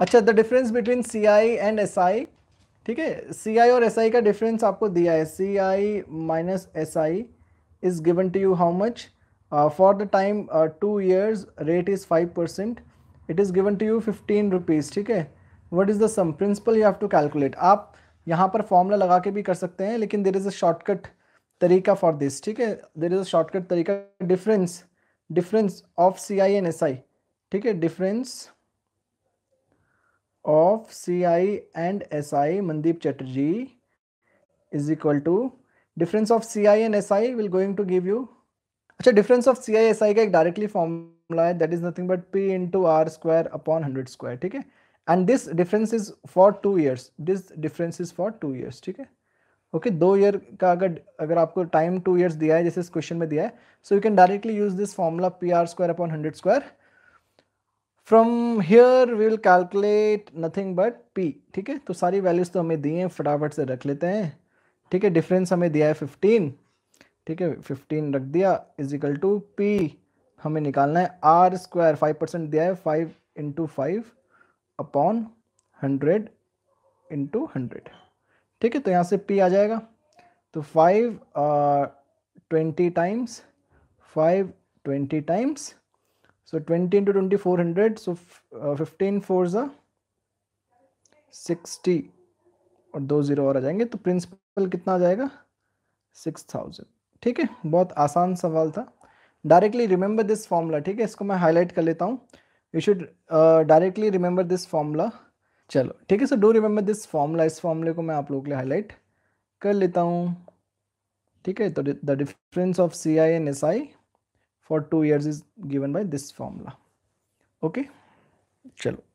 अच्छा the difference between C I and S I ठीक है सी आई और एस आई का डिफरेंस आपको दिया है C I minus S I is given to you how much for the time two years rate is five percent it is given to you fifteen rupees ठीक है what is the sum principal you have to calculate आप यहाँ पर formula लगा के भी कर सकते हैं लेकिन देर इज़ अ शॉर्टकट तरीका फॉर दिस ठीक है देर इज अ शॉर्टकट तरीका difference difference of C I and S I ठीक है difference of C I and S I Mandeep Chatterjee is equal to difference of C I and S I will going to give you अच्छा difference of C I S I का एक directly formula है that is nothing but P in to R square upon hundred square ठीक है and this difference is for two years this difference is for two years ठीक है okay दो year का अगर अगर आपको टाइम टू ईयर्स दिया है जैसे इस क्वेश्चन में दिया है so you can directly use this formula P R square upon hundred square from here we will calculate nothing but P ठीक है तो सारी वैल्यूज तो हमें दिए हैं फटाफट से रख लेते हैं ठीक है डिफरेंस हमें दिया है फिफ्टीन ठीक है फिफ्टीन रख दिया इजिकल टू पी हमें निकालना है आर स्क्वायर फाइव परसेंट दिया है five into five upon hundred into hundred ठीक है तो यहाँ से पी आ जाएगा तो five twenty times five twenty times so twenty into twenty four hundred so fifteen four ज़ा सिक्सटी और दो ज़ीरो और आ जाएंगे तो प्रिंसिपल कितना आ जाएगा सिक्स थाउजेंड ठीक है बहुत आसान सवाल था डायरेक्टली रिमेंबर दिस फॉर्मूला ठीक है इसको मैं हाईलाइट कर लेता हूँ you should directly remember this formula चलो ठीक है sir do remember this formula इस फॉर्मूले को मैं आप लोगों के लिए हाईलाइट कर लेता हूँ ठीक है तो the difference of C I and S I for two years is given by this formula okay चलो